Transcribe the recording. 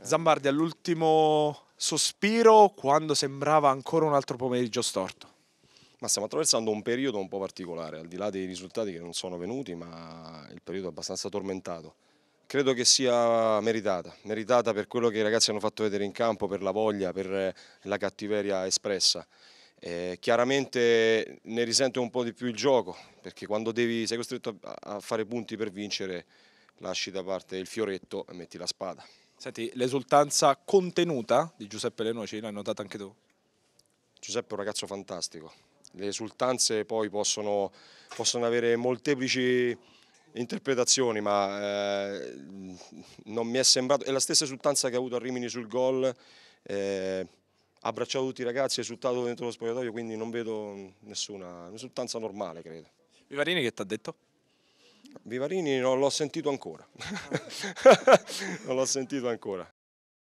Zambardi all'ultimo sospiro quando sembrava ancora un altro pomeriggio storto. Ma stiamo attraversando un periodo un po' particolare, al di là dei risultati che non sono venuti, ma il periodo è abbastanza tormentato. Credo che sia meritata, meritata per quello che i ragazzi hanno fatto vedere in campo, per la voglia, per eh, la cattiveria espressa. Eh, chiaramente ne risente un po' di più il gioco, perché quando devi, sei costretto a fare punti per vincere, lasci da parte il fioretto e metti la spada. Senti, l'esultanza contenuta di Giuseppe Lenoci l'hai notata anche tu? Giuseppe è un ragazzo fantastico, le esultanze poi possono, possono avere molteplici interpretazioni, ma eh, non mi è sembrato, è la stessa esultanza che ha avuto a Rimini sul gol, eh, abbracciato tutti i ragazzi, esultato dentro lo spogliatoio, quindi non vedo nessuna, un'esultanza normale credo. Vivarini che ti ha detto? Vivarini non l'ho sentito ancora, ah. non l'ho sentito ancora.